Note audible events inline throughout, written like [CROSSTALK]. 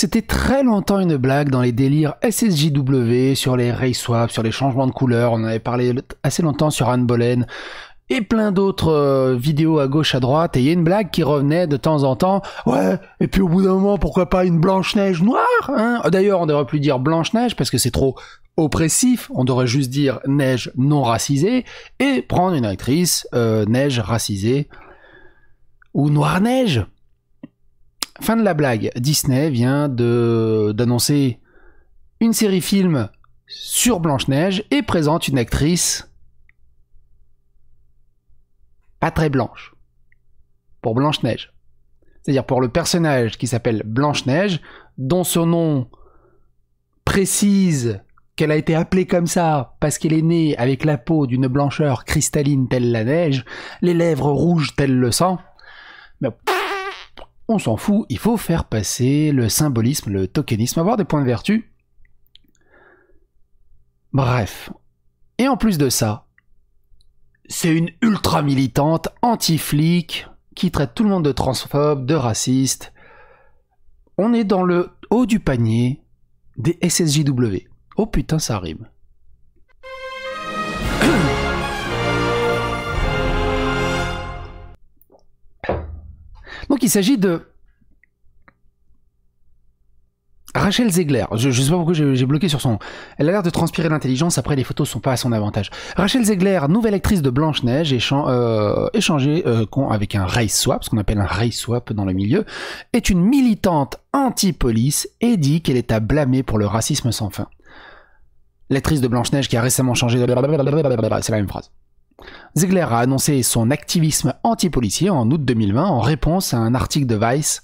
C'était très longtemps une blague dans les délires SSJW, sur les ray swaps, sur les changements de couleurs. On avait parlé assez longtemps sur Anne Boleyn et plein d'autres euh, vidéos à gauche, à droite. Et il y a une blague qui revenait de temps en temps. Ouais, et puis au bout d'un moment, pourquoi pas une Blanche-Neige noire hein ah, D'ailleurs, on devrait plus dire Blanche-Neige parce que c'est trop oppressif. On devrait juste dire Neige non racisée et prendre une actrice euh, Neige racisée ou Noire-Neige. Fin de la blague. Disney vient d'annoncer une série film sur Blanche-Neige et présente une actrice pas très blanche pour Blanche-Neige. C'est-à-dire pour le personnage qui s'appelle Blanche-Neige, dont son nom précise qu'elle a été appelée comme ça parce qu'elle est née avec la peau d'une blancheur cristalline telle la neige, les lèvres rouges telles le sang on s'en fout, il faut faire passer le symbolisme, le tokenisme, avoir des points de vertu. Bref. Et en plus de ça, c'est une ultra militante, anti-flic, qui traite tout le monde de transphobe, de raciste. On est dans le haut du panier des SSJW. Oh putain, ça rime. il s'agit de Rachel Zegler, je, ne sais pas pourquoi j'ai bloqué sur son Elle a l'air de transpirer l'intelligence, après les photos sont pas à son avantage. Rachel Zegler, nouvelle actrice de Blanche-Neige, euh, échangée euh, avec un race swap, ce qu'on appelle un race swap dans le milieu, est une militante anti-police et dit qu'elle est à blâmer pour le racisme sans fin. L'actrice de Blanche-Neige qui a récemment changé de... C'est la même phrase. Ziegler a annoncé son activisme anti-policier en août 2020 en réponse à un article de Vice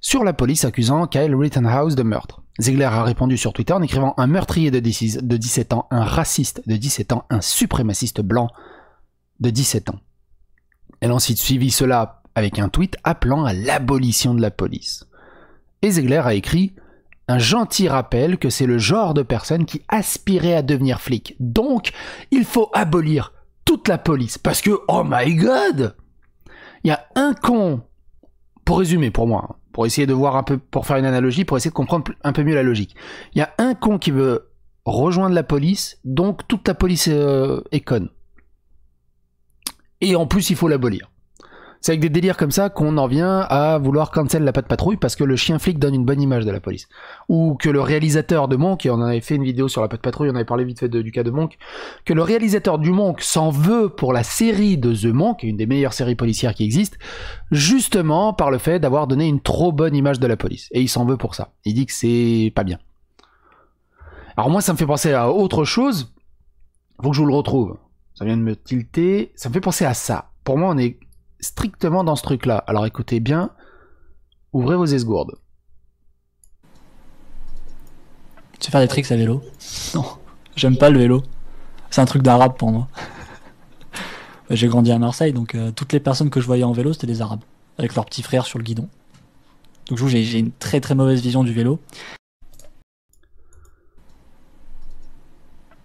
sur la police accusant Kyle Rittenhouse de meurtre. Ziegler a répondu sur Twitter en écrivant un meurtrier de 17 ans, un raciste de 17 ans, un suprémaciste blanc de 17 ans. Elle a ensuite suivi cela avec un tweet appelant à l'abolition de la police. Et Ziegler a écrit un gentil rappel que c'est le genre de personne qui aspirait à devenir flic. Donc, il faut abolir toute la police. Parce que, oh my god Il y a un con, pour résumer pour moi, hein, pour essayer de voir un peu, pour faire une analogie, pour essayer de comprendre un peu mieux la logique. Il y a un con qui veut rejoindre la police, donc toute la police euh, est, con conne. Et en plus, il faut l'abolir. C'est avec des délires comme ça qu'on en vient à vouloir cancel la patte patrouille parce que le chien flic donne une bonne image de la police. Ou que le réalisateur de Monk, et on avait fait une vidéo sur la patte patrouille, on avait parlé vite fait du cas de Monk, que le réalisateur du Monk s'en veut pour la série de The Monk, une des meilleures séries policières qui existent, justement par le fait d'avoir donné une trop bonne image de la police. Et il s'en veut pour ça. Il dit que c'est pas bien. Alors moi, ça me fait penser à autre chose. Faut que je vous le retrouve. Ça vient de me tilter. Ça me fait penser à ça. Pour moi, on est strictement dans ce truc-là. Alors écoutez bien, ouvrez vos esgourdes. Tu veux faire des tricks à vélo [LAUGHS] Non, j'aime pas le vélo. C'est un truc d'arabe pour moi. [LAUGHS] J'ai grandi à Marseille, donc euh, toutes les personnes que je voyais en vélo, c'était des arabes, avec leurs petits frères sur le guidon. Donc j'ai une très très mauvaise vision du vélo.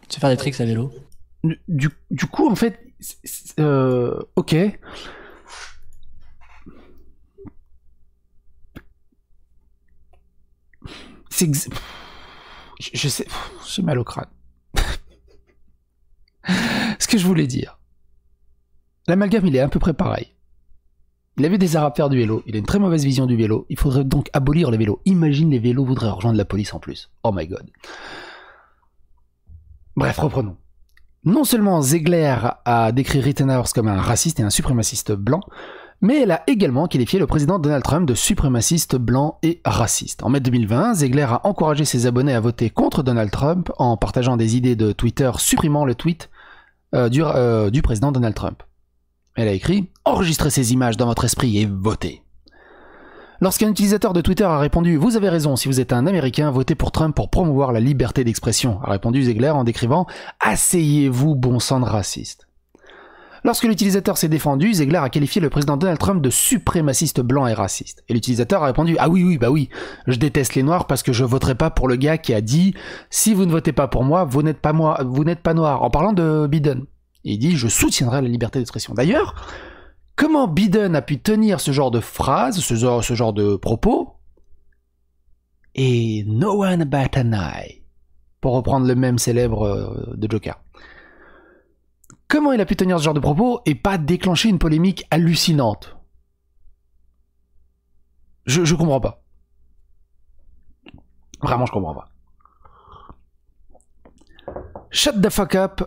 Tu veux faire des tricks à vélo du, coup, en fait, euh, ok, je, sais, j'ai mal au crâne. [LAUGHS] Ce que je voulais dire. L'amalgame, il est à peu près pareil. Il avait des arabes faire du vélo, il a une très mauvaise vision du vélo, il faudrait donc abolir les vélos. Imagine les vélos voudraient rejoindre la police en plus. Oh my god. Bref, reprenons. Non seulement Zegler a décrit Rittenhouse comme un raciste et un suprémaciste blanc, mais elle a également qualifié le président Donald Trump de suprémaciste blanc et raciste. En mai 2020, Zegler a encouragé ses abonnés à voter contre Donald Trump en partageant des idées de Twitter supprimant le tweet euh, euh, du, président Donald Trump. Elle a écrit ⁇ Enregistrez ces images dans votre esprit et votez !⁇ Lorsqu'un utilisateur de Twitter a répondu Vous avez raison, si vous êtes un Américain, votez pour Trump pour promouvoir la liberté d'expression, a répondu Ziegler en décrivant Asseyez-vous, bon sang de raciste. Lorsque l'utilisateur s'est défendu, Zegler a qualifié le président Donald Trump de suprémaciste blanc et raciste. Et l'utilisateur a répondu Ah oui, oui, bah oui, je déteste les noirs parce que je voterai pas pour le gars qui a dit Si vous ne votez pas pour moi, vous n'êtes pas moi, vous n'êtes pas noir. En parlant de Biden. il dit Je soutiendrai la liberté d'expression. D'ailleurs, comment Biden a pu tenir ce genre de phrase, ce genre, ce genre de propos Et no one but an eye. Pour reprendre le même célèbre euh, de Joker. Comment il a pu tenir ce genre de propos et pas déclencher une polémique hallucinante je, comprends pas. Vraiment, je comprends pas. Shut the fuck up.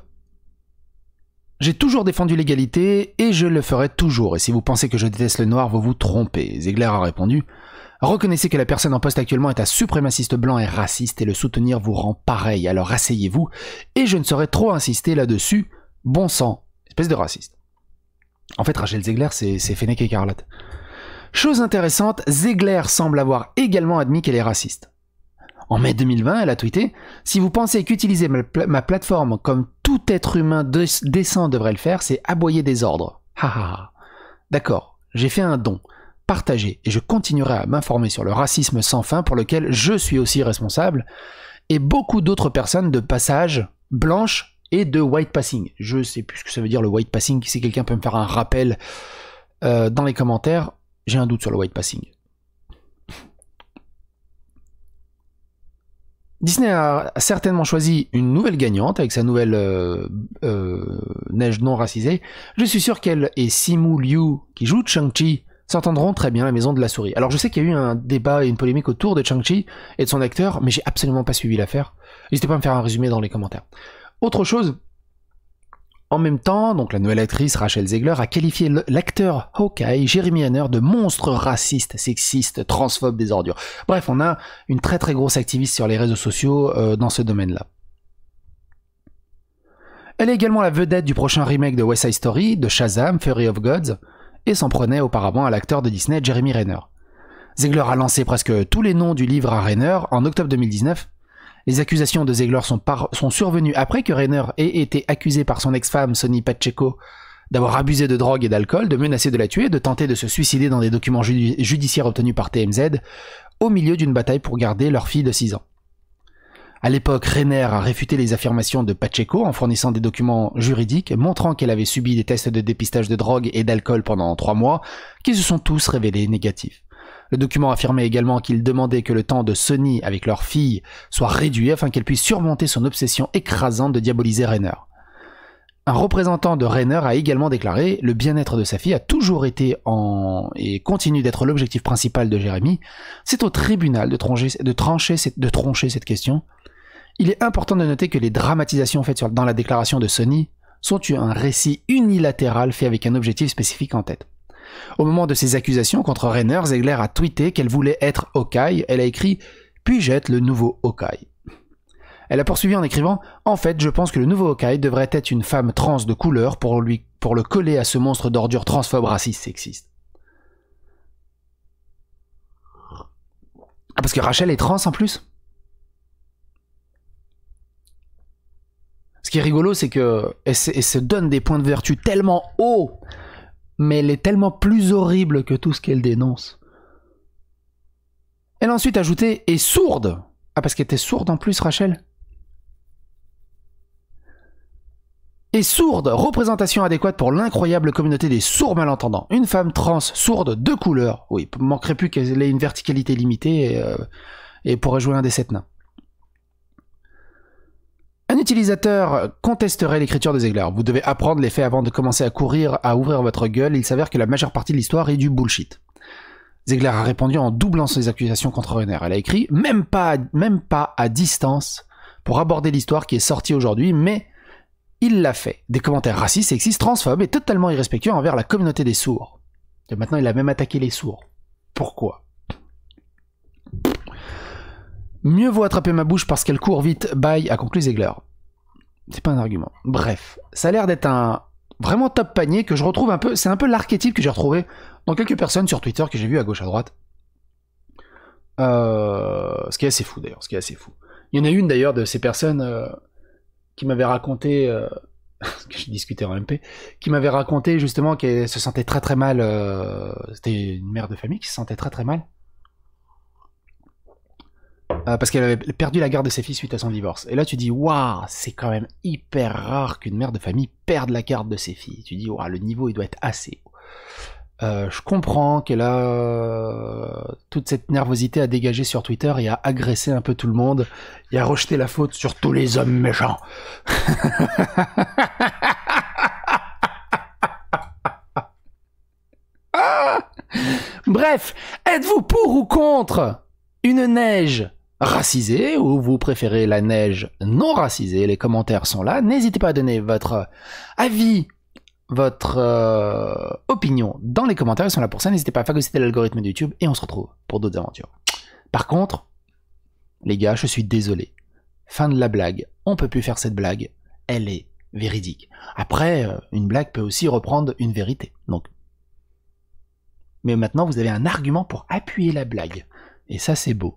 J'ai toujours défendu l'égalité et je le ferai toujours. Et si vous pensez que je déteste le noir, vous vous trompez. Zegler a répondu Reconnaissez que la personne en poste actuellement est un suprémaciste blanc et raciste et le soutenir vous rend pareil. Alors asseyez-vous et je ne saurais trop insister là-dessus. Bon sang, espèce de raciste. En fait, Rachel Zegler, c'est Fennec écarlate. Chose intéressante, Zegler semble avoir également admis qu'elle est raciste. En mai 2020, elle a tweeté Si vous pensez qu'utiliser ma, plateforme comme tout être humain décent devrait le faire, c'est aboyer des ordres. [LAUGHS] ha. D'accord, j'ai fait un don. Partagez et je continuerai à m'informer sur le racisme sans fin pour lequel je suis aussi responsable et beaucoup d'autres personnes de passage blanches et de white passing. Je sais plus ce que ça veut dire le white passing. Si quelqu'un peut me faire un rappel euh, dans les commentaires, j'ai un doute sur le white passing. Disney a certainement choisi une nouvelle gagnante avec sa nouvelle euh, euh, neige non racisée. Je suis sûr qu'elle et Simu Liu, qui joue Chang-Chi, s'entendront très bien à la maison de la souris. Alors je sais qu'il y a eu un débat et une polémique autour de Chang-Chi et de son acteur, mais j'ai absolument pas suivi l'affaire. N'hésitez pas à me faire un résumé dans les commentaires. Autre chose, en même temps, donc la nouvelle actrice Rachel Zegler a qualifié l'acteur Hawkeye, Jeremy Renner de monstre raciste, sexiste, transphobe des ordures. Bref, on a une très très grosse activiste sur les réseaux sociaux euh, dans ce domaine-là. Elle est également la vedette du prochain remake de West Side Story, de Shazam, Fury of Gods, et s'en prenait auparavant à l'acteur de Disney Jeremy Renner. Zegler a lancé presque tous les noms du livre à Renner en octobre 2019, les accusations de Zegler sont, survenues après que Rainer ait été accusé par son ex-femme Sonny Pacheco d'avoir abusé de drogue et d'alcool, de menacer de la tuer, de tenter de se suicider dans des documents judiciaires obtenus par TMZ, au milieu d'une bataille pour garder leur fille de 6 ans. À l'époque, Rainer a réfuté les affirmations de Pacheco en fournissant des documents juridiques montrant qu'elle avait subi des tests de dépistage de drogue et d'alcool pendant 3 mois, qui se sont tous révélés négatifs. Le document affirmait également qu'il demandait que le temps de Sony avec leur fille soit réduit afin qu'elle puisse surmonter son obsession écrasante de diaboliser Rainer. Un représentant de Rainer a également déclaré Le bien-être de sa fille a toujours été en et continue d'être l'objectif principal de Jérémy. C'est au tribunal de trancher, de cette question. Il est important de noter que les dramatisations faites dans la déclaration de Sony sont un récit unilatéral fait avec un objectif spécifique en tête. Au moment de ses accusations contre Rainer, Zegler a tweeté qu'elle voulait être Hawkeye. Elle a écrit Puis jette le nouveau Hawkeye. Elle a poursuivi en écrivant En fait, je pense que le nouveau Hawkeye devrait être une femme trans de couleur pour, lui, pour le coller à ce monstre d'ordure transphobe, raciste, sexiste. Ah, parce que Rachel est trans en plus Ce qui est rigolo, c'est que se donne des points de vertu tellement hauts mais elle est tellement plus horrible que tout ce qu'elle dénonce. Elle a ensuite ajouté et sourde. Ah parce qu'elle était sourde en plus Rachel. Et sourde, représentation adéquate pour l'incroyable communauté des sourds malentendants. Une femme trans sourde de couleur. Oui, manquerait plus qu'elle ait une verticalité limitée et, euh, et pourrait jouer un des sept nains. Un utilisateur contesterait l'écriture de Zegler. Vous devez apprendre les faits avant de commencer à courir, à ouvrir votre gueule. Il s'avère que la majeure partie de l'histoire est du bullshit. Zegler a répondu en doublant ses accusations contre Renner. Elle a écrit même pas, même pas à distance pour aborder l'histoire qui est sortie aujourd'hui, mais il l'a fait. Des commentaires racistes, sexistes, transphobes et totalement irrespectueux envers la communauté des sourds. Et maintenant, il a même attaqué les sourds. Pourquoi Mieux vaut attraper ma bouche parce qu'elle court vite, bye, a conclu Zegler. C'est pas un argument. Bref, ça a l'air d'être un vraiment top panier que je retrouve un peu. C'est un peu l'archétype que j'ai retrouvé dans quelques personnes sur Twitter que j'ai vu à gauche à droite. Euh, ce qui est assez fou d'ailleurs, ce qui est assez fou. Il y en a une d'ailleurs de ces personnes euh, qui m'avait raconté, euh, [LAUGHS] que j'ai discuté en MP, qui m'avait raconté justement qu'elle se sentait très très mal, c'était une mère de famille qui se sentait très très mal, euh, parce qu'elle avait perdu la garde de ses filles suite à son divorce. Et là, tu dis, waouh, c'est quand même hyper rare qu'une mère de famille perde la garde de ses filles. Tu dis, waouh, le niveau, il doit être assez haut. Euh, je comprends qu'elle a euh, toute cette nervosité à dégager sur Twitter et à agresser un peu tout le monde et à rejeter la faute sur tous les hommes méchants. [LAUGHS] Ah Bref, êtes-vous pour ou contre une neige racisé ou vous préférez la neige non racisée, les commentaires sont là. N'hésitez pas à donner votre avis, votre euh, opinion dans les commentaires, ils sont là pour ça. N'hésitez pas à phagocyter l'algorithme de YouTube et on se retrouve pour d'autres aventures. Par contre, les gars, je suis désolé. Fin de la blague. On peut plus faire cette blague. Elle est véridique. Après, euh, une blague peut aussi reprendre une vérité. Donc. Mais maintenant, vous avez un argument pour appuyer la blague. Et ça, c'est beau.